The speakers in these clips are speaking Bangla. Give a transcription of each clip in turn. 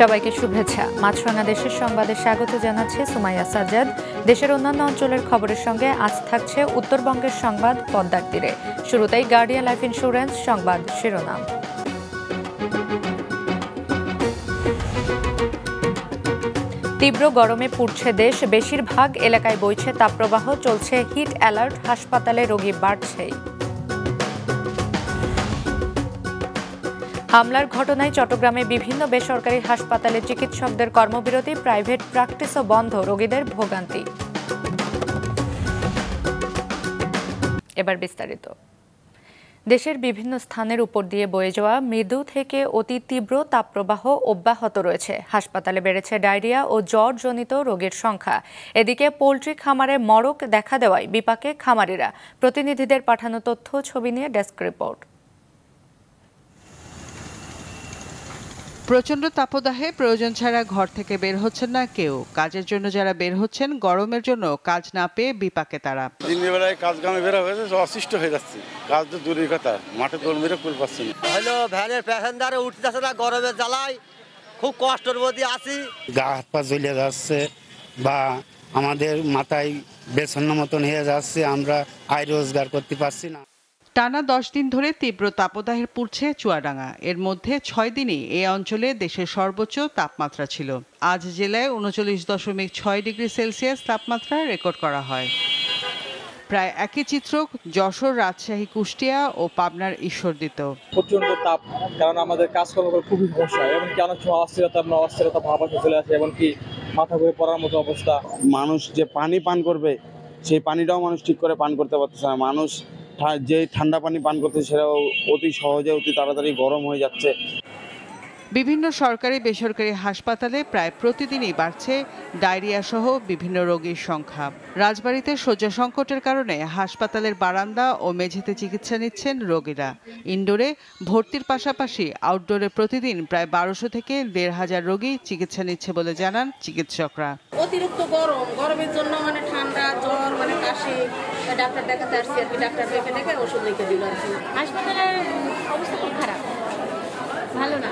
সবাইকে শুভেচ্ছা মাছরাঙা দেশের সংবাদে স্বাগত জানাচ্ছে সুমাইয়া সাজ্জাদ দেশের অন্যান্য অঞ্চলের খবরের সঙ্গে আজ থাকছে উত্তরবঙ্গের সংবাদ পদ্মার তীরে শুরুতেই গার্ডিয়া লাইফ ইন্স্যুরেন্স সংবাদ শিরোনাম তীব্র গরমে পুড়ছে দেশ বেশিরভাগ এলাকায় বইছে তাপপ্রবাহ চলছে হিট অ্যালার্ট হাসপাতালে রোগী বাড়ছেই হামলার ঘটনায় চট্টগ্রামে বিভিন্ন বেসরকারি হাসপাতালে চিকিৎসকদের কর্মবিরতি প্রাইভেট প্র্যাকটিসও বন্ধ রোগীদের ভোগান্তি এবার বিস্তারিত দেশের বিভিন্ন স্থানের উপর দিয়ে বয়ে যাওয়া মৃদু থেকে অতি তীব্র তাপপ্রবাহ অব্যাহত রয়েছে হাসপাতালে বেড়েছে ডায়রিয়া ও জ্বরজনিত রোগের সংখ্যা এদিকে পোলট্রি খামারে মরক দেখা দেওয়ায় বিপাকে খামারিরা প্রতিনিধিদের পাঠানো তথ্য ছবি নিয়ে ডেস্ক রিপোর্ট প্রচণ্ড তাপদাহে প্রয়োজন ছাড়া ঘর থেকে বের হচ্ছেন না কেউ কাজের জন্য যারা বের হচ্ছেন গরমের জন্য কাজ না পেয়ে বিপাকে তারা দিনের বেলায় কাজ কামে বেরা যাচ্ছে অসুস্থ হয়ে যাচ্ছে কাজ তো দূরের কথা মাঠে দল মেরে কুল না হলো ভ্যানের প্যাসেঞ্জারে যাচ্ছে না গরমের জ্বালায় খুব কষ্টের মধ্যে আছি গা হাত পা জ্বলে যাচ্ছে বা আমাদের মাথায় বেছন্ন মতন হয়ে যাচ্ছে আমরা আয় রোজগার করতে পারছি না টানা দশ দিন ধরে তীব্র তাপদাহে পুড়ছে চুয়াডাঙ্গা এর মধ্যে ছয় দিনই এ অঞ্চলে দেশের সর্বোচ্চ তাপমাত্রা ছিল আজ জেলায় উনচল্লিশ দশমিক ছয় ডিগ্রি সেলসিয়াস তাপমাত্রা রেকর্ড করা হয় প্রায় একই চিত্র যশোর রাজশাহী কুষ্টিয়া ও পাবনার ঈশ্বরদিত প্রচন্ড তাপ কারণ আমাদের কাজকর্ম খুবই সমস্যা এমনকি অনেক সময় অস্থিরতা আমরা অস্থিরতা ভাবাসে চলে আসে এমনকি মাথা ঘুরে পড়ার মতো অবস্থা মানুষ যে পানি পান করবে সেই পানিটাও মানুষ ঠিক করে পান করতে পারতেছে না মানুষ যে ঠান্ডা পানি পান করতে সেটাও অতি সহজে অতি তাড়াতাড়ি গরম হয়ে যাচ্ছে বিভিন্ন সরকারি বেসরকারি হাসপাতালে প্রায় প্রতিদিনই বাড়ছে ডায়রিয়া সহ বিভিন্ন রোগীর সংখ্যা রাজবাড়িতে শয্যা সংকটের কারণে হাসপাতালের বারান্দা ও মেঝেতে চিকিৎসা নিচ্ছেন রোগীরা ইনডোরে ভর্তির পাশাপাশি আউটডোরে প্রতিদিন প্রায় বারোশো থেকে দেড় হাজার রোগী চিকিৎসা নিচ্ছে বলে জানান চিকিৎসকরা অতিরিক্ত গরম গরমের জন্য মানে ঠান্ডা জ্বর মানে কাশি ডাক্তার দেখাতে আসছি আর কি ডাক্তার দেখে দেখে ওষুধ লিখে দিল আর কি হাসপাতালের অবস্থা খুব খারাপ ভালো না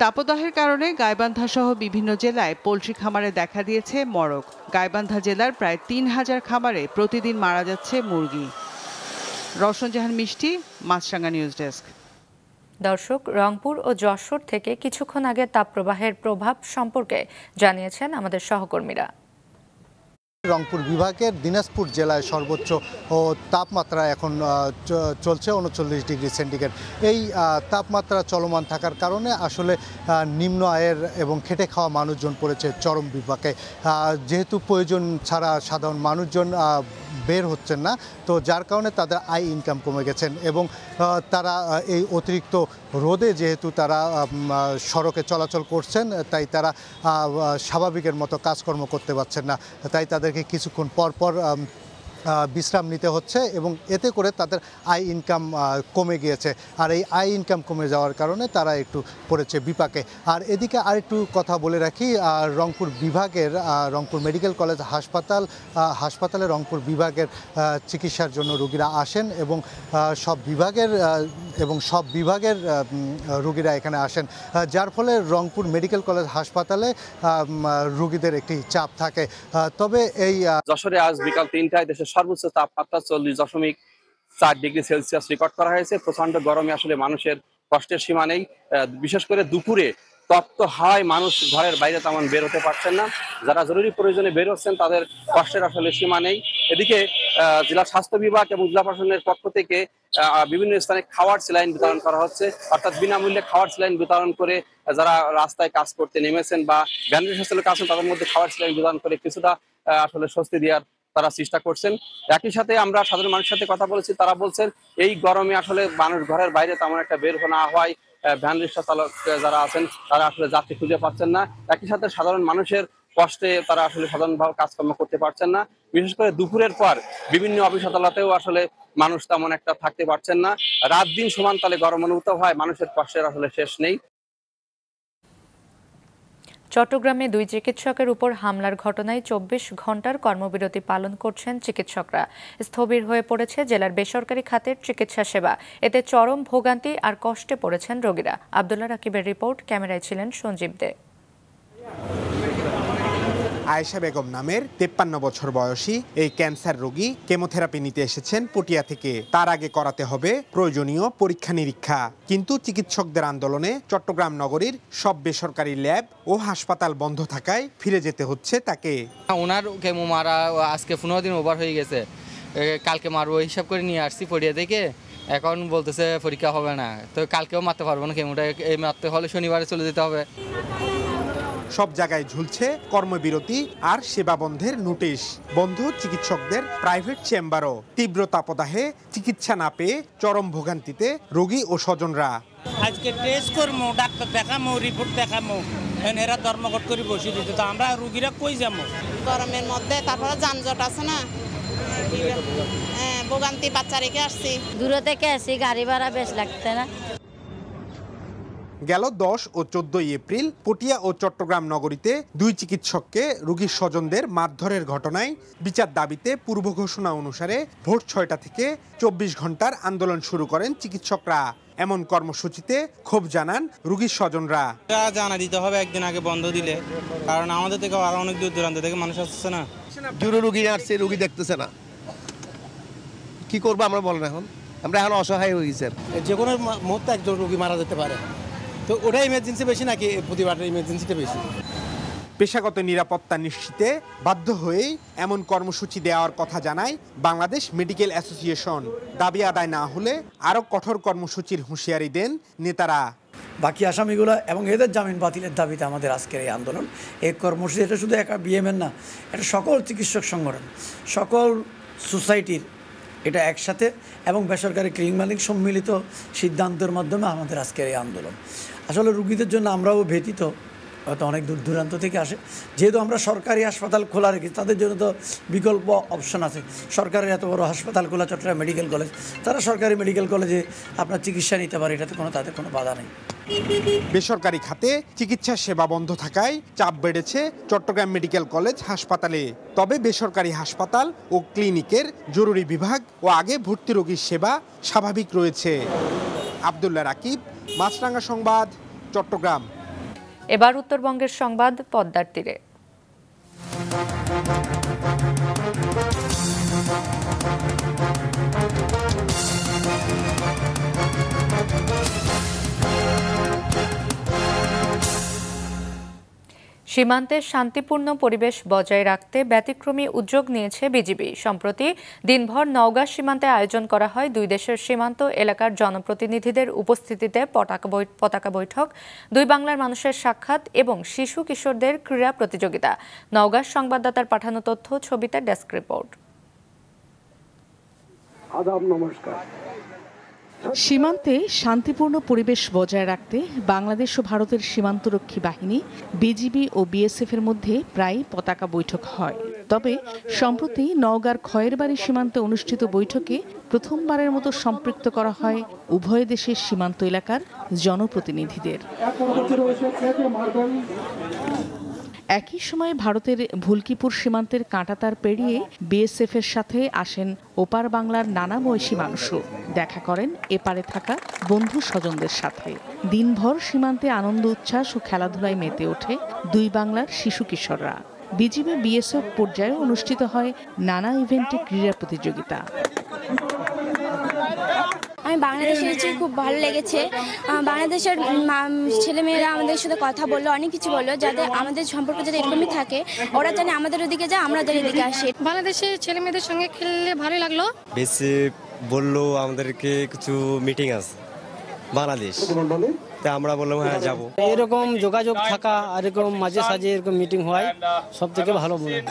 তাপদাহের কারণে গাইবান্ধা সহ বিভিন্ন জেলায় পোলট্রি খামারে দেখা দিয়েছে মরক গাইবান্ধা জেলার প্রায় তিন হাজার খামারে প্রতিদিন মারা যাচ্ছে মুরগি রশন জাহান মিষ্টি মাছরাঙ্গা নিউজ ডেস্ক দর্শক রংপুর ও যশোর থেকে কিছুক্ষণ আগে তাপপ্রবাহের প্রভাব সম্পর্কে জানিয়েছেন আমাদের সহকর্মীরা রংপুর বিভাগের দিনাজপুর জেলায় সর্বোচ্চ তাপমাত্রা এখন চলছে উনচল্লিশ ডিগ্রি সেন্টিগ্রেড এই তাপমাত্রা চলমান থাকার কারণে আসলে নিম্ন আয়ের এবং খেটে খাওয়া মানুষজন পড়েছে চরম বিপাকে যেহেতু প্রয়োজন ছাড়া সাধারণ মানুষজন বের হচ্ছেন না তো যার কারণে তাদের আয় ইনকাম কমে গেছেন এবং তারা এই অতিরিক্ত রোদে যেহেতু তারা সড়কে চলাচল করছেন তাই তারা স্বাভাবিকের মতো কাজকর্ম করতে পারছেন না তাই তাদেরকে কিছুক্ষণ পরপর বিশ্রাম নিতে হচ্ছে এবং এতে করে তাদের আয় ইনকাম কমে গিয়েছে আর এই আয় ইনকাম কমে যাওয়ার কারণে তারা একটু পড়েছে বিপাকে আর এদিকে আরেকটু কথা বলে রাখি রংপুর বিভাগের রংপুর মেডিকেল কলেজ হাসপাতাল হাসপাতালে রংপুর বিভাগের চিকিৎসার জন্য রুগীরা আসেন এবং সব বিভাগের এবং সব বিভাগের রুগীরা এখানে আসেন যার ফলে রংপুর মেডিকেল কলেজ হাসপাতালে রুগীদের একটি চাপ থাকে তবে এই যশোরে আজ বিকাল তিনটায় দেশের সর্বোচ্চ তাপমাত্রা চল্লিশ দশমিক চার ডিগ্রি সেলসিয়াস রেকর্ড করা হয়েছে প্রচন্ড গরমে আসলে মানুষের কষ্টের সীমা নেই বিশেষ করে দুপুরে তপ্ত হাওয়ায় মানুষ ঘরের বাইরে তেমন বের হতে পারছেন না যারা জরুরি প্রয়োজনে বের হচ্ছেন তাদের কষ্টের আসলে সীমা নেই এদিকে জেলা স্বাস্থ্য বিভাগ এবং জেলা প্রশাসনের পক্ষ থেকে বিভিন্ন স্থানে খাওয়ার সেলাইন বিতরণ করা হচ্ছে অর্থাৎ বিনামূল্যে খাওয়ার সেলাইন বিতরণ করে যারা রাস্তায় কাজ করতে নেমেছেন বা ব্যান্ডেজ হোস্টেলে কাজ তাদের মধ্যে খাওয়ার সেলাইন বিতরণ করে কিছুটা আসলে স্বস্তি দেওয়ার তারা চেষ্টা করছেন একই সাথে আমরা সাধারণ মানুষের সাথে কথা বলেছি তারা বলছেন এই গরমে আসলে মানুষ ঘরের বাইরে তেমন একটা বের না হওয়ায় ভ্যান রিক্সা চালক যারা আছেন তারা আসলে যাত্রী খুঁজে পাচ্ছেন না একই সাথে সাধারণ মানুষের কষ্টে তারা আসলে সাধারণভাবে কাজকর্ম করতে পারছেন না বিশেষ করে দুপুরের পর বিভিন্ন অফিস আদালতেও আসলে মানুষ তেমন একটা থাকতে পারছেন না রাত দিন সমান তালে গরম অনুভূত হয় মানুষের কষ্টের আসলে শেষ নেই চট্টগ্রামে দুই চিকিৎসকের উপর হামলার ঘটনায় চব্বিশ ঘন্টার কর্মবিরতি পালন করছেন চিকিৎসকরা স্থবির হয়ে পড়েছে জেলার বেসরকারি খাতের চিকিৎসা সেবা এতে চরম ভোগান্তি আর কষ্টে পড়েছেন রোগীরা আবদুল্লাহ রাকিবের রিপোর্ট ক্যামেরায় ছিলেন সঞ্জীব দে আয়েশা বেগম নামের তেপ্পান্ন বছর বয়সী এই ক্যান্সার রোগী কেমোথেরাপি নিতে এসেছেন পটিয়া থেকে তার আগে করাতে হবে প্রয়োজনীয় পরীক্ষা নিরীক্ষা কিন্তু চিকিৎসকদের আন্দোলনে চট্টগ্রাম নগরীর সব বেসরকারি ল্যাব ও হাসপাতাল বন্ধ থাকায় ফিরে যেতে হচ্ছে তাকে ওনার কেমো মারা আজকে পনেরো দিন ওভার হয়ে গেছে কালকে মারবো হিসাব করে নিয়ে আসছি পড়িয়া থেকে এখন বলতেছে পরীক্ষা হবে না তো কালকেও মারতে পারবো না কেমোটা এই মারতে হলে শনিবারে চলে যেতে হবে সব জায়গায় ঝুলছে কর্মবিরতি আর সেবা বন্ধের নোটিশ বন্ধ চিকিৎসকদের প্রাইভেট চেম্বারও তীব্র তাপদাহে চিকিৎসা না পেয়ে চরম ভোগান্তিতে রোগী ও স্বজনরা আজকে টেস্ট করবো ডাক্তার দেখামো রিপোর্ট দেখামো এরা ধর্মঘট করে বসে দিতে তো আমরা রুগীরা কই যাবো গরমের মধ্যে তারপরে যানজট আছে না হ্যাঁ, ভোগান্তি বাচ্চা রেখে আসছি দূরে থেকে আসি গাড়ি ভাড়া বেশ লাগতে না গেল দশ ও চোদ্দই এপ্রিল পটিয়া ও চট্টগ্রাম নগরীতে দুই চিকিৎসককে রুগীর স্বজনদের মারধরের ঘটনায় বিচার দাবিতে পূর্ব ঘোষণা অনুসারে ভোর ছয়টা থেকে চব্বিশ ঘন্টার আন্দোলন শুরু করেন চিকিৎসকরা এমন কর্মসূচিতে ক্ষোভ জানান রুগীর স্বজনরা জানা দিতে হবে একদিন আগে বন্ধ দিলে কারণ আমাদের থেকে আরো অনেক দূর দূরান্ত থেকে মানুষ আসছে না দূরে রুগী আসছে রুগী দেখতেছে না কি করবো আমরা বলেন এখন আমরা এখন অসহায় হয়ে গেছি যে কোনো মুহূর্তে একজন রুগী মারা যেতে পারে তো ওটা ইমার্জেন্সি বেশি নাকি প্রতিবারের ইমার্জেন্সিটা বেশি পেশাগত নিরাপত্তা নিশ্চিতে বাধ্য হয়েই এমন কর্মসূচি দেওয়ার কথা জানায় বাংলাদেশ মেডিকেল অ্যাসোসিয়েশন দাবি আদায় না হলে আরও কঠোর কর্মসূচির হুঁশিয়ারি দেন নেতারা বাকি আসামিগুলো এবং এদের জামিন বাতিলের দাবিতে আমাদের আজকের এই আন্দোলন এই কর্মসূচি এটা শুধু একা বিএমএন না এটা সকল চিকিৎসক সংগঠন সকল সোসাইটির এটা একসাথে এবং বেসরকারি ক্লিনিক মালিক সম্মিলিত সিদ্ধান্তের মাধ্যমে আমাদের আজকের এই আন্দোলন আসলে রুগীদের জন্য আমরাও ব্যতীত হয়তো অনেক দূর দূরান্ত থেকে আসে যেহেতু আমরা সরকারি হাসপাতাল খোলা রেখেছি তাদের জন্য তো বিকল্প অপশন আছে সরকারের এত বড় হাসপাতাল খোলা চট্টগ্রাম মেডিকেল কলেজ তারা সরকারি মেডিকেল কলেজে আপনার চিকিৎসা নিতে পারে এটাতে কোনো তাদের কোনো বাধা নেই বেসরকারি খাতে চিকিৎসা সেবা বন্ধ থাকায় চাপ বেড়েছে চট্টগ্রাম মেডিকেল কলেজ হাসপাতালে তবে বেসরকারি হাসপাতাল ও ক্লিনিকের জরুরি বিভাগ ও আগে ভর্তি রোগীর সেবা স্বাভাবিক রয়েছে আবদুল্লাহ রাকিব মাছরাঙ্গা সংবাদ চট্টগ্রাম এবার উত্তরবঙ্গের সংবাদ পদ্মার তীরে সীমান্তে শান্তিপূর্ণ পরিবেশ বজায় রাখতে ব্যতিক্রমী উদ্যোগ নিয়েছে বিজিবি সম্প্রতি দিনভর নওগাঁ সীমান্তে আয়োজন করা হয় দুই দেশের সীমান্ত এলাকার জনপ্রতিনিধিদের উপস্থিতিতে পতাকা বৈঠক দুই বাংলার মানুষের সাক্ষাৎ এবং শিশু কিশোরদের ক্রীড়া প্রতিযোগিতা নওগাঁ সংবাদদাতার পাঠানো তথ্য ছবিতে ডেস্ক রিপোর্ট আদাব নমস্কার সীমান্তে শান্তিপূর্ণ পরিবেশ বজায় রাখতে বাংলাদেশ ও ভারতের সীমান্তরক্ষী বাহিনী বিজিবি ও বিএসএফ এর মধ্যে প্রায় পতাকা বৈঠক হয় তবে সম্প্রতি নওগাঁর খয়েরবাড়ি সীমান্তে অনুষ্ঠিত বৈঠকে প্রথমবারের মতো সম্পৃক্ত করা হয় উভয় দেশের সীমান্ত এলাকার জনপ্রতিনিধিদের একই সময়ে ভারতের ভুলকিপুর সীমান্তের কাঁটাতার পেরিয়ে বিএসএফ এর সাথে আসেন ওপার বাংলার নানা বয়সী মানুষও দেখা করেন এপারে থাকা বন্ধু স্বজনদের সাথে দিনভর সীমান্তে আনন্দ উচ্ছ্বাস ও খেলাধুলায় মেতে ওঠে দুই বাংলার শিশু কিশোররা বিজিবি বিএসএফ পর্যায়ে অনুষ্ঠিত হয় নানা ইভেন্টে ক্রীড়া প্রতিযোগিতা আমি বাংলাদেশে এসে খুব ভালো লেগেছে বাংলাদেশের ছেলেমেয়েরা আমাদের সাথে কথা বললো অনেক কিছু বললো যাতে আমাদের সম্পর্ক যাতে এরকমই থাকে ওরা জানে আমাদের ওদিকে যায় আমরা যেন এদিকে আসি ছেলে ছেলেমেয়েদের সঙ্গে খেললে ভালো লাগলো বেশি বললো আমাদেরকে কিছু মিটিং আছে বাংলাদেশ তা আমরা বললাম হ্যাঁ যাবো এরকম যোগাযোগ থাকা আর এরকম মাঝে সাঝে এরকম মিটিং হয় সব থেকে ভালো মনে হয়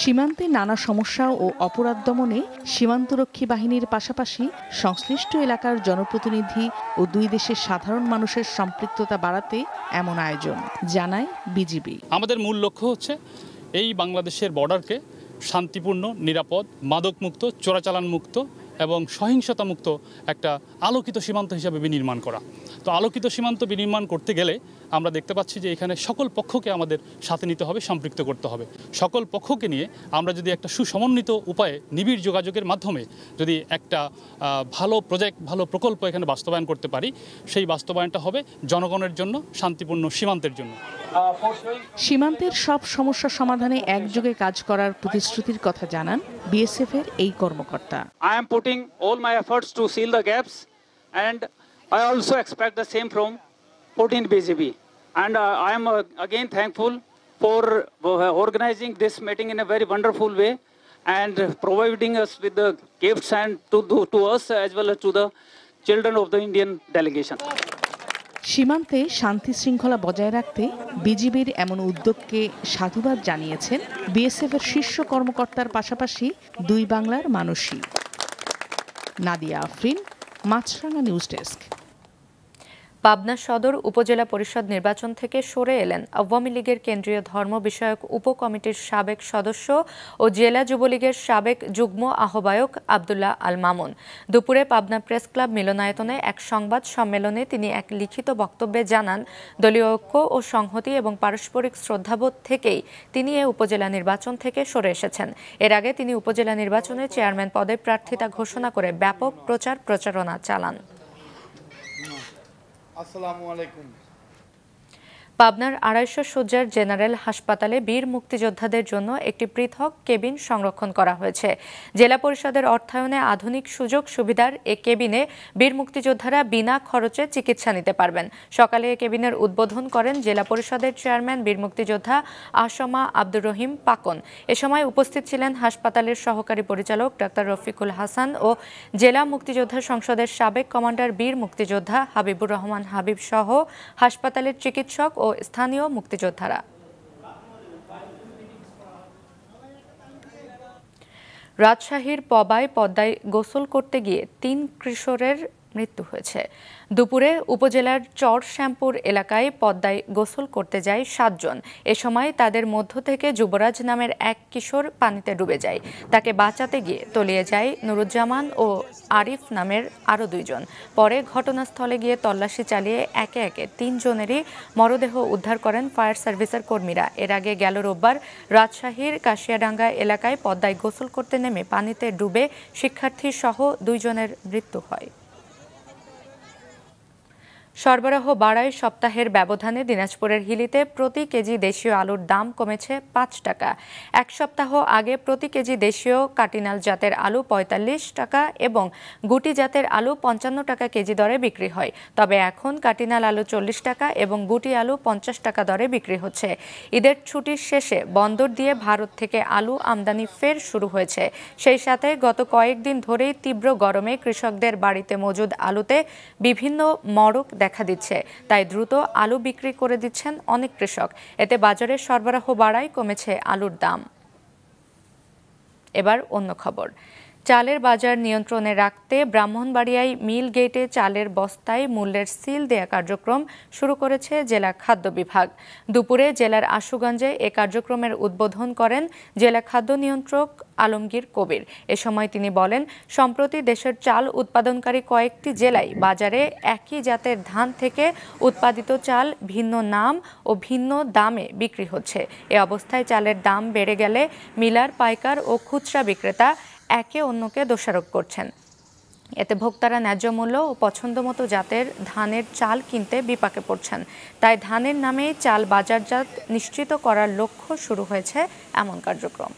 সীমান্তে নানা সমস্যা ও অপরাধ দমনে সীমান্তরক্ষী বাহিনীর পাশাপাশি সংশ্লিষ্ট এলাকার জনপ্রতিনিধি ও দুই দেশের সাধারণ মানুষের সম্পৃক্ততা বাড়াতে এমন আয়োজন জানায় বিজিবি আমাদের মূল লক্ষ্য হচ্ছে এই বাংলাদেশের বর্ডারকে শান্তিপূর্ণ নিরাপদ মাদকমুক্ত চোরাচালান মুক্ত এবং সহিংসতামুক্ত একটা আলোকিত সীমান্ত হিসাবে বিনির্মাণ করা তো আলোকিত সীমান্ত বিনির্মাণ করতে গেলে আমরা দেখতে পাচ্ছি যে এখানে সকল পক্ষকে আমাদের সাথে নিতে হবে সম্পৃক্ত করতে হবে সকল পক্ষকে নিয়ে আমরা যদি একটা সুসমন্বিত উপায়ে নিবিড় যোগাযোগের মাধ্যমে যদি একটা ভালো প্রজেক্ট ভালো প্রকল্প এখানে বাস্তবায়ন করতে পারি সেই বাস্তবায়নটা হবে জনগণের জন্য শান্তিপূর্ণ সীমান্তের জন্য সীমান্তের সব সমস্যা সমাধানে একযোগে কাজ করার প্রতিশ্রুতির কথা জানান বিএসএফ এর এই কর্মকর্তা I am putting all my efforts to seal the gaps and I also expect the same from putting BGB and I am again thankful for organising this meeting in a very wonderful way and providing us with the gifts and to, to us as well as to the children of the Indian delegation সীমান্তে শান্তি শৃঙ্খলা বজায় রাখতে বিজিবির এমন উদ্যোগকে সাধুবাদ জানিয়েছেন বিএসএফের শীর্ষ কর্মকর্তার পাশাপাশি দুই বাংলার মানুষই নাদিয়া আফরিন মাছরাঙা নিউজ ডেস্ক পাবনা সদর উপজেলা পরিষদ নির্বাচন থেকে সরে এলেন আওয়ামী লীগের কেন্দ্রীয় ধর্ম বিষয়ক উপকমিটির সাবেক সদস্য ও জেলা যুবলীগের সাবেক যুগ্ম আহ্বায়ক আবদুল্লাহ আল মামুন দুপুরে পাবনা প্রেস ক্লাব মিলনায়তনে এক সংবাদ সম্মেলনে তিনি এক লিখিত বক্তব্যে জানান দলীয় ঐক্য ও সংহতি এবং পারস্পরিক শ্রদ্ধাবোধ থেকেই তিনি এ উপজেলা নির্বাচন থেকে সরে এসেছেন এর আগে তিনি উপজেলা নির্বাচনে চেয়ারম্যান পদে প্রার্থিতা ঘোষণা করে ব্যাপক প্রচার প্রচারণা চালান আসসালামু আলাইকুম পাবনার আড়াইশো সজ্জার জেনারেল হাসপাতালে বীর মুক্তিযোদ্ধাদের জন্য একটি পৃথক কেবিন সংরক্ষণ করা হয়েছে জেলা পরিষদের অর্থায়নে আধুনিক সুযোগ সুবিধার এ কেবিনে বীর মুক্তিযোদ্ধারা বিনা খরচে চিকিৎসা নিতে পারবেন সকালে এ কেবিনের উদ্বোধন করেন জেলা পরিষদের চেয়ারম্যান বীর মুক্তিযোদ্ধা আসমা আব্দুর রহিম পাকন এ সময় উপস্থিত ছিলেন হাসপাতালের সহকারী পরিচালক ডাক্তার রফিকুল হাসান ও জেলা মুক্তিযোদ্ধা সংসদের সাবেক কমান্ডার বীর মুক্তিযোদ্ধা হাবিবুর রহমান হাবিব সহ হাসপাতালের চিকিৎসক ও স্থানীয় মুক্তিযোদ্ধারা রাজশাহীর পবায় পদ্মায় গোসল করতে গিয়ে তিন কিশোরের মৃত্যু হয়েছে দুপুরে উপজেলার চর শ্যামপুর এলাকায় পদ্মায় গোসল করতে যায় সাতজন এ সময় তাদের মধ্য থেকে যুবরাজ নামের এক কিশোর পানিতে ডুবে যায় তাকে বাঁচাতে গিয়ে তলিয়ে যায় নুরুজ্জামান ও আরিফ নামের আরও দুইজন পরে ঘটনাস্থলে গিয়ে তল্লাশি চালিয়ে একে একে তিনজনেরই মরদেহ উদ্ধার করেন ফায়ার সার্ভিসের কর্মীরা এর আগে গেল রোববার রাজশাহীর কাশিয়াডাঙ্গা এলাকায় পদ্মায় গোসল করতে নেমে পানিতে ডুবে শিক্ষার্থী সহ দুইজনের মৃত্যু হয় সরবরাহ বাড়ায় সপ্তাহের ব্যবধানে দিনাজপুরের হিলিতে প্রতি কেজি দেশীয় আলুর দাম কমেছে পাঁচ টাকা এক সপ্তাহ আগে প্রতি কেজি দেশীয় কাটিনাল জাতের আলু ৪৫ টাকা এবং গুটি জাতের আলু পঞ্চান্ন টাকা কেজি দরে বিক্রি হয় তবে এখন কাটিনাল আলু চল্লিশ টাকা এবং গুটি আলু পঞ্চাশ টাকা দরে বিক্রি হচ্ছে ঈদের ছুটির শেষে বন্দর দিয়ে ভারত থেকে আলু আমদানি ফের শুরু হয়েছে সেই সাথে গত কয়েকদিন ধরেই তীব্র গরমে কৃষকদের বাড়িতে মজুদ আলুতে বিভিন্ন মরক দেখা দিচ্ছে তাই দ্রুত আলু বিক্রি করে দিচ্ছেন অনেক কৃষক এতে বাজারে সরবরাহ বাড়ায় কমেছে আলুর দাম এবার অন্য খবর চালের বাজার নিয়ন্ত্রণে রাখতে ব্রাহ্মণবাড়িয়ায় মিল গেটে চালের বস্তায় মূল্যের সিল দেয়া কার্যক্রম শুরু করেছে জেলা খাদ্য বিভাগ দুপুরে জেলার আশুগঞ্জে এ কার্যক্রমের উদ্বোধন করেন জেলা খাদ্য নিয়ন্ত্রক আলমগীর কবির এ সময় তিনি বলেন সম্প্রতি দেশের চাল উৎপাদনকারী কয়েকটি জেলায় বাজারে একই জাতের ধান থেকে উৎপাদিত চাল ভিন্ন নাম ও ভিন্ন দামে বিক্রি হচ্ছে এ অবস্থায় চালের দাম বেড়ে গেলে মিলার পাইকার ও খুচরা বিক্রেতা একে অন্যকে দোষারোপ করছেন এতে ভোক্তারা ন্যায্য মূল্য ও পছন্দ মতো জাতের ধানের চাল কিনতে বিপাকে পড়ছেন তাই ধানের নামে চাল বাজারজাত নিশ্চিত করার লক্ষ্য শুরু হয়েছে এমন কার্যক্রম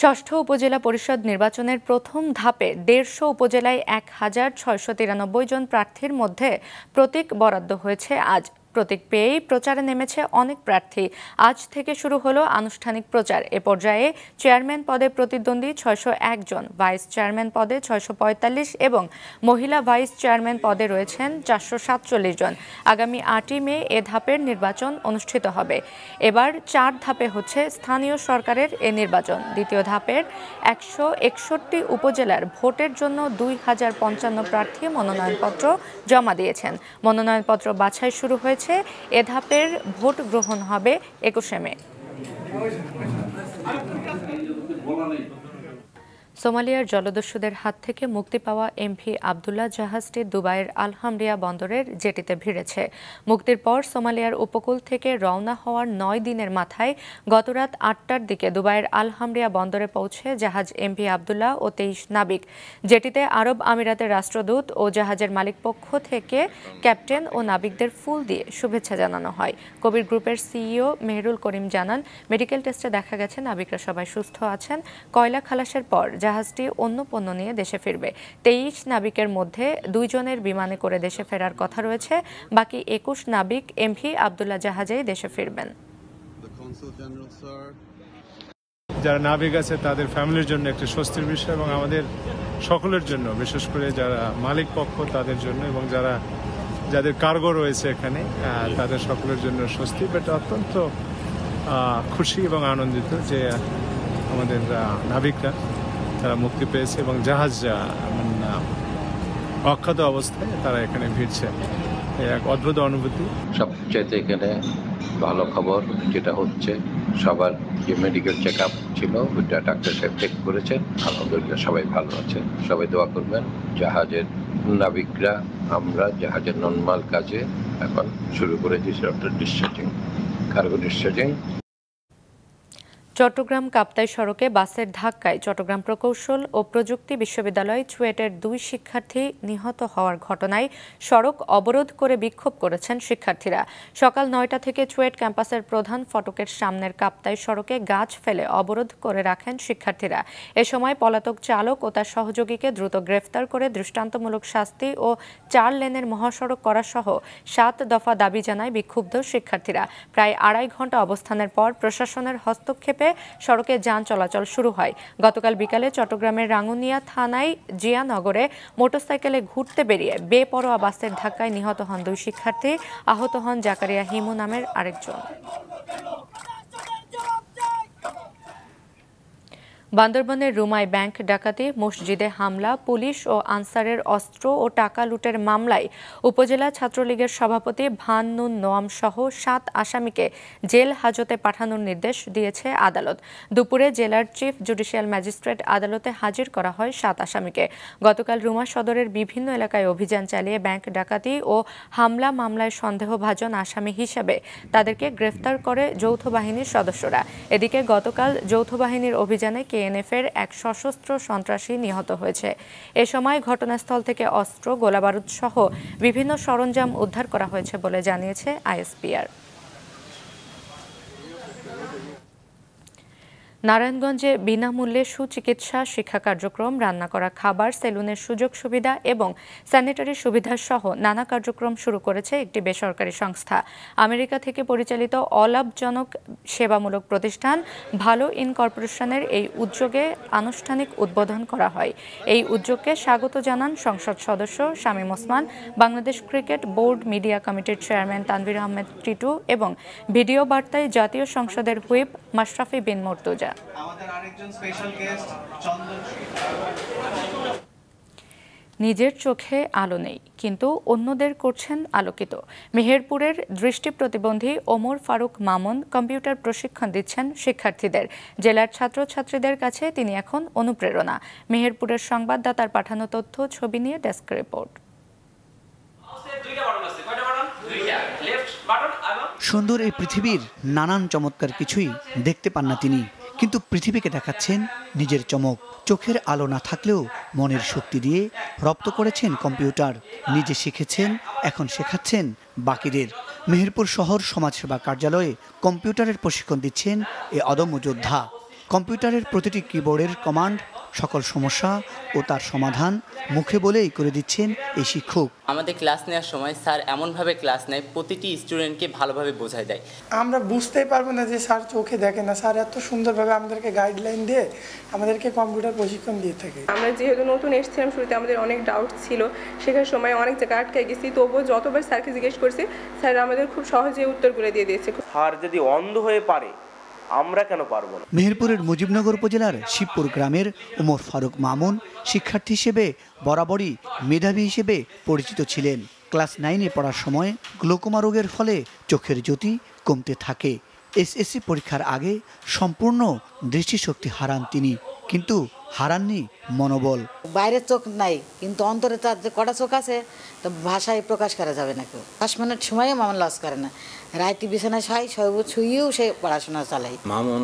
ষষ্ঠ উপজেলা পরিষদ নির্বাচনের প্রথম ধাপে দেড়শো উপজেলায় এক হাজার ছয়শো তিরানব্বই জন প্রার্থীর মধ্যে প্রতীক বরাদ্দ হয়েছে আজ প্রতীক পেয়েই প্রচারে নেমেছে অনেক প্রার্থী আজ থেকে শুরু হলো আনুষ্ঠানিক প্রচার এ পর্যায়ে চেয়ারম্যান পদে প্রতিদ্বন্দ্বী ছয়শো একজন ভাইস চেয়ারম্যান পদে ছয়শো এবং মহিলা ভাইস চেয়ারম্যান পদে রয়েছেন চারশো সাতচল্লিশ জন আগামী আটই মে এ ধাপের নির্বাচন অনুষ্ঠিত হবে এবার চার ধাপে হচ্ছে স্থানীয় সরকারের এ নির্বাচন দ্বিতীয় ধাপের একশো একষট্টি উপজেলার ভোটের জন্য দুই হাজার পঞ্চান্ন প্রার্থী মনোনয়নপত্র জমা দিয়েছেন মনোনয়নপত্র বাছাই শুরু হয়েছে হয়েছে এ ধাপের ভোট গ্রহণ হবে একুশে মে সোমালিয়ার জলদস্যুদের হাত থেকে মুক্তি পাওয়া এমভি আবদুল্লা জাহাজটি দুবাইয়ের আলহামরিয়া বন্দরের জেটিতে ভিড়েছে মুক্তির পর সোমালিয়ার উপকূল থেকে রওনা হওয়ার নয় দিনের মাথায় গতরাত আটটার দিকে দুবাইয়ের আলহামরিয়া বন্দরে পৌঁছে জাহাজ এমভি আবদুল্লাহ ও তেইশ নাবিক জেটিতে আরব আমিরাতের রাষ্ট্রদূত ও জাহাজের মালিকপক্ষ থেকে ক্যাপ্টেন ও নাবিকদের ফুল দিয়ে শুভেচ্ছা জানানো হয় কবির গ্রুপের সিইও মেহরুল করিম জানান মেডিকেল টেস্টে দেখা গেছে নাবিকরা সবাই সুস্থ আছেন কয়লা খালাসের পর জাহাজটি অন্য পণ্য নিয়ে দেশে ফিরবে তেইশ নাবিকের মধ্যে দুইজনের বিমানে করে দেশে ফেরার কথা রয়েছে বাকি একুশ নাবিক এমভি আবদুল্লাহ জাহাজেই দেশে ফিরবেন যারা নাবিক আছে তাদের ফ্যামিলির জন্য একটি স্বস্তির বিষয় এবং আমাদের সকলের জন্য বিশেষ করে যারা মালিক পক্ষ তাদের জন্য এবং যারা যাদের কার্গো রয়েছে এখানে তাদের সকলের জন্য স্বস্তি বাট অত্যন্ত খুশি এবং আনন্দিত যে আমাদের নাবিকরা তারা মুক্তি পেয়েছে এবং জাহাজ অক্ষত অবস্থায় তারা এখানে ভিড়ছে এক অদ্ভুত অনুভূতি সবচেয়ে এখানে ভালো খবর যেটা হচ্ছে সবার যে মেডিকেল চেক আপ ছিল ওইটা ডাক্তার সাহেব চেক করেছেন আলহামদুলিল্লাহ সবাই ভালো আছেন সবাই দোয়া করবেন জাহাজের নাবিকরা আমরা জাহাজের নর্মাল কাজে এখন শুরু করেছি সেটা discharging cargo discharging Chittagong Kaptai সড়কে বাসের ধাক্কায় চট্টগ্রাম প্রকৌশল ও প্রযুক্তি বিশ্ববিদ্যালয় চুয়েটের দুই শিক্ষার্থী নিহত হওয়ার ঘটনায় সড়ক অবরোধ করে বিক্ষোভ করেছেন শিক্ষার্থীরা সকাল নয়টা থেকে চুয়েট ক্যাম্পাসের প্রধান ফটকের সামনের কাপ্তাই সড়কে গাছ ফেলে অবরোধ করে রাখেন শিক্ষার্থীরা এ সময় পলাতক চালক ও তার সহযোগীকে দ্রুত গ্রেফতার করে দৃষ্টান্তমূলক শাস্তি ও চার লেনের মহাসড়ক করা সহ সাত দফা দাবি জানায় বিক্ষুব্ধ শিক্ষার্থীরা প্রায় আড়াই ঘন্টা অবস্থানের পর প্রশাসনের হস্তক্ষেপ চাপে সড়কে যান চলাচল শুরু হয় গতকাল বিকালে চট্টগ্রামের রাঙ্গুনিয়া থানায় জিয়ানগরে মোটরসাইকেলে ঘুরতে বেরিয়ে বেপরোয়া বাসের ধাক্কায় নিহত হন দুই শিক্ষার্থী আহত হন জাকারিয়া হিমু নামের আরেকজন বান্দরবনের রুমাই ব্যাংক ডাকাতি মসজিদে হামলা পুলিশ ও আনসারের অস্ত্র ও টাকা লুটের মামলায় উপজেলা ছাত্রলীগের সভাপতি ভান্নুন নোয়াম সহ সাত আসামিকে জেল হাজতে পাঠানোর নির্দেশ দিয়েছে আদালত দুপুরে জেলার চিফ জুডিশিয়াল ম্যাজিস্ট্রেট আদালতে হাজির করা হয় সাত আসামিকে গতকাল রুমা সদরের বিভিন্ন এলাকায় অভিযান চালিয়ে ব্যাংক ডাকাতি ও হামলা মামলায় সন্দেহভাজন আসামি হিসেবে তাদেরকে গ্রেফতার করে যৌথ বাহিনীর সদস্যরা এদিকে গতকাল যৌথ বাহিনীর অভিযানে কে এনএফের এক সশস্ত্র সন্ত্রাসী নিহত হয়েছে এ সময় ঘটনাস্থল থেকে অস্ত্র গোলাবারুদ সহ বিভিন্ন সরঞ্জাম উদ্ধার করা হয়েছে বলে জানিয়েছে আইএসপিআর নারায়ণগঞ্জে বিনামূল্যে সুচিকিৎসা শিক্ষা কার্যক্রম রান্না করা খাবার সেলুনের সুযোগ সুবিধা এবং স্যানিটারি সুবিধা সহ নানা কার্যক্রম শুরু করেছে একটি বেসরকারি সংস্থা আমেরিকা থেকে পরিচালিত অলাভজনক সেবামূলক প্রতিষ্ঠান ভালো ইনকর্পোরেশনের এই উদ্যোগে আনুষ্ঠানিক উদ্বোধন করা হয় এই উদ্যোগকে স্বাগত জানান সংসদ সদস্য Shamim Osman Bangladesh cricket board media কমিটির চেয়ারম্যান তানভীর আহমেদ টিটু এবং ভিডিও বার্তায় জাতীয় সংসদের হুইপ মাশরাফি বিন মর্তুজা নিজের চোখে আলো নেই কিন্তু অন্যদের করছেন আলোকিত মেহেরপুরের দৃষ্টি প্রতিবন্ধী ওমর ফারুক মামুন কম্পিউটার প্রশিক্ষণ দিচ্ছেন শিক্ষার্থীদের জেলার ছাত্রছাত্রীদের কাছে তিনি এখন অনুপ্রেরণা মেহেরপুরের সংবাদদাতার পাঠানো তথ্য ছবি নিয়ে ডেস্ক রিপোর্ট সুন্দর এই পৃথিবীর নানান চমৎকার কিছুই দেখতে পান না তিনি কিন্তু পৃথিবীকে দেখাচ্ছেন নিজের চমক চোখের আলো না থাকলেও মনের শক্তি দিয়ে রপ্ত করেছেন কম্পিউটার নিজে শিখেছেন এখন শেখাচ্ছেন বাকিদের মেহেরপুর শহর সমাজসেবা কার্যালয়ে কম্পিউটারের প্রশিক্ষণ দিচ্ছেন এ অদম্য যোদ্ধা কম্পিউটারের প্রতিটি কিবোর্ডের কমান্ড সকল সমস্যা ও তার সমাধান মুখে বলেই করে দিচ্ছেন এই শিক্ষক আমাদের ক্লাস নেওয়ার সময় স্যার এমনভাবে ক্লাস নেয় প্রতিটি স্টুডেন্টকে ভালোভাবে বোঝায় দেয় আমরা বুঝতেই পারবো না যে স্যার চোখে দেখে না স্যার এত সুন্দরভাবে আমাদেরকে গাইডলাইন দিয়ে আমাদেরকে কম্পিউটার প্রশিক্ষণ দিয়ে থাকে আমরা যেহেতু নতুন এসেছিলাম শুরুতে আমাদের অনেক ডাউট ছিল সেখানে সময় অনেক জায়গায় আটকে গেছি তবুও যতবার স্যারকে জিজ্ঞেস করছি স্যার আমাদের খুব সহজে উত্তরগুলো দিয়ে দিয়েছে স্যার যদি অন্ধ হয়ে পারে আমরা কেন পারবো না মেহেরপুরের মুজিবনগর উপজেলার শিবপুর গ্রামের ওমর ফারুক মামুন শিক্ষার্থী হিসেবে বরাবরই মেধাবী হিসেবে পরিচিত ছিলেন ক্লাস নাইনে পড়ার সময় গ্লোকোমা রোগের ফলে চোখের জ্যোতি কমতে থাকে এসএসসি পরীক্ষার আগে সম্পূর্ণ দৃষ্টিশক্তি হারান তিনি কিন্তু হারাননি মনোবল বাইরের চোখ নাই কিন্তু অন্তরে তার যে কটা চোখ আছে তো ভাষায় প্রকাশ করা যাবে না কেউ পাঁচ মিনিট সময়ও মামন লস করে না রায়টি বিছানায় সাই সব ছুঁয়েও সে পড়াশোনা চালায় মামন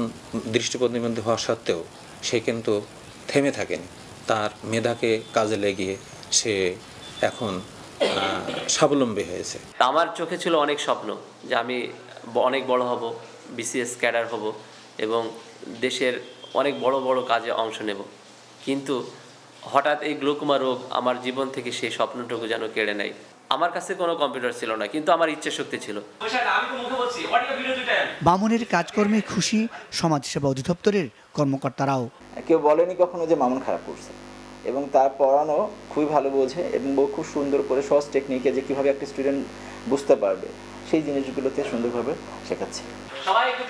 দৃষ্টি প্রতিবন্ধী হওয়া সত্ত্বেও সে কিন্তু থেমে থাকেনি তার মেধাকে কাজে লেগিয়ে সে এখন স্বাবলম্বী হয়েছে আমার চোখে ছিল অনেক স্বপ্ন যে আমি অনেক বড় হব বিসিএস ক্যাডার হব এবং দেশের অনেক বড় বড় কাজে অংশ নেব কিন্তু হঠাৎ এই গ্লুকুমা রোগ আমার জীবন থেকে সেই স্বপ্নটুকু যেন কেড়ে নেয় আমার কাছে কোনো কম্পিউটার ছিল না কিন্তু আমার ইচ্ছা শক্তি ছিল মামুনের কাজকর্মে খুশি সমাজসেবা অধিদপ্তরের কর্মকর্তারাও কেউ বলেনি কখনো যে মামুন খারাপ করছে এবং তার পড়ানো খুবই ভালো বোঝে এবং বউ খুব সুন্দর করে সহজ টেকনিকে যে কীভাবে একটা স্টুডেন্ট বুঝতে পারবে সেই জিনিসগুলোতে সুন্দরভাবে শেখাচ্ছে সবাই একটু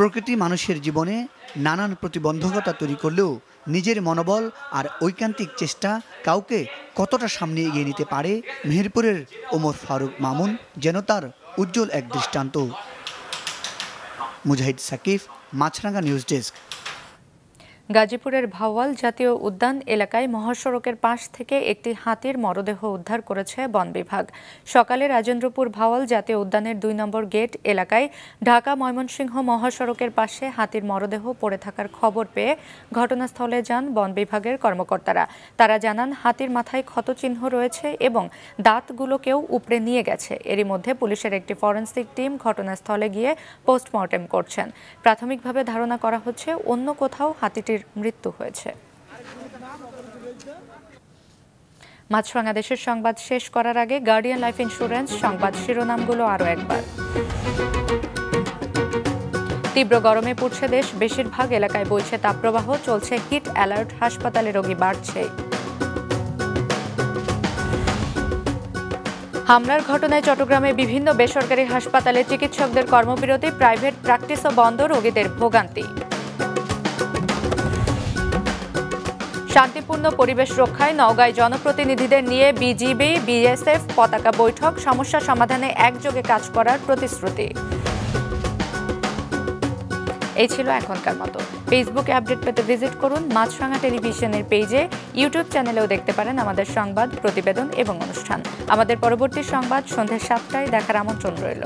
প্রকৃতি মানুষের জীবনে নানান প্রতিবন্ধকতা তৈরি করলেও নিজের মনোবল আর ঐকান্তিক চেষ্টা কাউকে কতটা সামনে এগিয়ে নিতে পারে মেহেরপুরের ওমর ফারুক মামুন যেন তার উজ্জ্বল এক দৃষ্টান্ত মুজাহিদ সাকিফ মাছরাঙ্গা নিউজ ডেস্ক গাজীপুরের ভাওয়াল জাতীয় উদ্যান এলাকায় মহাসড়কের পাশ থেকে একটি হাতির মরদেহ উদ্ধার করেছে বন বিভাগ সকালে রাজেন্দ্রপুর ভাওয়াল জাতীয় উদ্যানের দুই নম্বর গেট এলাকায় ঢাকা ময়মনসিংহ মহাসড়কের পাশে হাতির মরদেহ পড়ে থাকার খবর পেয়ে ঘটনাস্থলে যান বন বিভাগের কর্মকর্তারা তারা জানান হাতির মাথায় ক্ষতচিহ্ন রয়েছে এবং দাঁতগুলোকেও উপড়ে নিয়ে গেছে এরই মধ্যে পুলিশের একটি ফরেন্সিক টিম ঘটনাস্থলে গিয়ে পোস্টমর্টেম করছেন প্রাথমিকভাবে ধারণা করা হচ্ছে অন্য কোথাও হাতিটির ব্যক্তির মৃত্যু হয়েছে মাছরাঙা দেশের সংবাদ শেষ করার আগে গার্ডিয়ান লাইফ ইন্স্যুরেন্স সংবাদ শিরোনামগুলো আরও একবার তীব্র গরমে পড়ছে দেশ বেশিরভাগ এলাকায় বইছে তাপপ্রবাহ চলছে হিট অ্যালার্ট হাসপাতালে রোগী বাড়ছে হামলার ঘটনায় চট্টগ্রামে বিভিন্ন বেসরকারি হাসপাতালে চিকিৎসকদের কর্মবিরতি প্রাইভেট প্র্যাকটিসও বন্ধ রোগীদের ভোগান্তি শান্তিপূর্ণ পরিবেশ রক্ষায় নওগাঁয় জনপ্রতিনিধিদের নিয়ে বিজিবি বিএসএফ পতাকা বৈঠক সমস্যা সমাধানে একযোগে কাজ করার প্রতিশ্রুতি এই ছিল এখনকার মতো ফেসবুকে আপডেট পেতে ভিজিট করুন মাছরাঙা টেলিভিশনের পেজে ইউটিউব চ্যানেলেও দেখতে পারেন আমাদের সংবাদ প্রতিবেদন এবং অনুষ্ঠান আমাদের পরবর্তী সংবাদ সন্ধ্যা সাতটায় দেখার আমন্ত্রণ রইল